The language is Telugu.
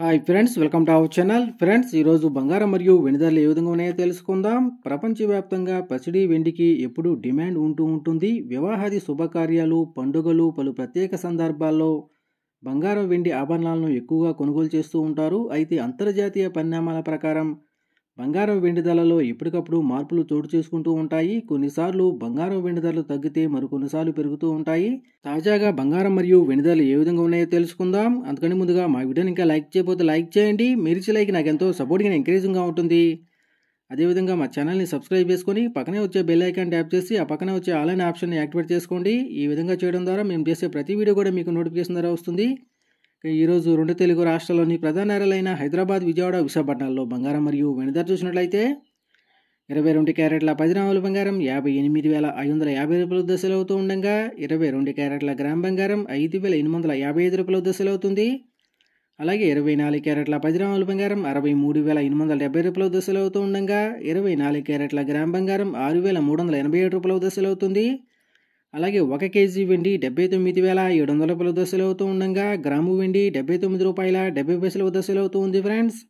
hi friends welcome to our channel friends ఈరోజు బంగారం మరియు వెండి ధరలు ఏ విధంగా ఉన్నాయో తెలుసుకుందాం ప్రపంచవ్యాప్తంగా పసిడి వెండికి ఎప్పుడూ డిమాండ్ ఉంటూ ఉంటుంది వివాహాది శుభకార్యాలు పండుగలు పలు ప్రత్యేక సందర్భాల్లో బంగారం వెండి ఆభరణాలను ఎక్కువగా కొనుగోలు చేస్తూ ఉంటారు అయితే అంతర్జాతీయ పరిణామాల ప్రకారం బంగారం వెండి ధరలలో ఎప్పటికప్పుడు మార్పులు చోటు చేసుకుంటూ ఉంటాయి కొన్నిసార్లు బంగారం వెండి ధరలు తగ్గితే మరికొన్నిసార్లు పెరుగుతూ ఉంటాయి తాజాగా బంగారం మరియు వెండి ధరలు ఏ విధంగా ఉన్నాయో తెలుసుకుందాం అందుకని ముందుగా మా వీడియోని ఇంకా లైక్ చేయకపోతే లైక్ చేయండి మెరిచి లైక్ నాకు ఎంతో సపోర్ట్గా ఎంకరేజింగ్గా ఉంటుంది అదేవిధంగా మా ఛానల్ని సబ్స్క్రైబ్ చేసుకొని పక్కనే వచ్చే బెల్ ఐకాన్ ట్యాప్ చేసి ఆ పక్కనే వచ్చే ఆన్లైన్ ఆప్షన్ని యాక్టివేట్ చేసుకోండి ఈ విధంగా చేయడం ద్వారా మేము చేసే ప్రతి వీడియో కూడా మీకు నోటిఫికేషన్ ద్వారా వస్తుంది ఈరోజు రెండు తెలుగు రాష్ట్రాల్లోని ప్రధాన నగరాలైన హైదరాబాద్ విజయవాడ విశాఖపట్నాల్లో బంగారం మరియు వెనుదర చూసినట్లయితే ఇరవై రెండు క్యారెట్ల పది గ్రాముల బంగారం యాభై ఎనిమిది వేల ఐదు వందల యాభై రూపాయల దశలు అవుతూ ఉండగా ఇరవై రెండు క్యారెట్ల గ్రామ్ బంగారం ఐదు వేల ఎనిమిది వందల యాభై ఐదు రూపాయల దశలు అవుతుంది అలాగే ఇరవై నాలుగు క్యారెట్ల పది గ్రాముల బంగారం అరవై మూడు వేల ఎనిమిది వందల డెబ్బై రూపాయల దశలు అవుతూ ఉండగా ఇరవై నాలుగు క్యారెట్ల గ్రామ్ బంగారం ఆరు వేల మూడు వందల ఎనభై ఏడు రూపాయల దశలు అవుతుంది అలాగే ఒక కేజీ వెండి డెబ్బై తొమ్మిది వేల ఏడు వందల రూపాయల దశలు అవుతూ ఉండగా గ్రాము వెండి డెబ్బై తొమ్మిది రూపాయల డెబ్బై పైసల దశలు అవుతూ ఉంది ఫ్రెండ్స్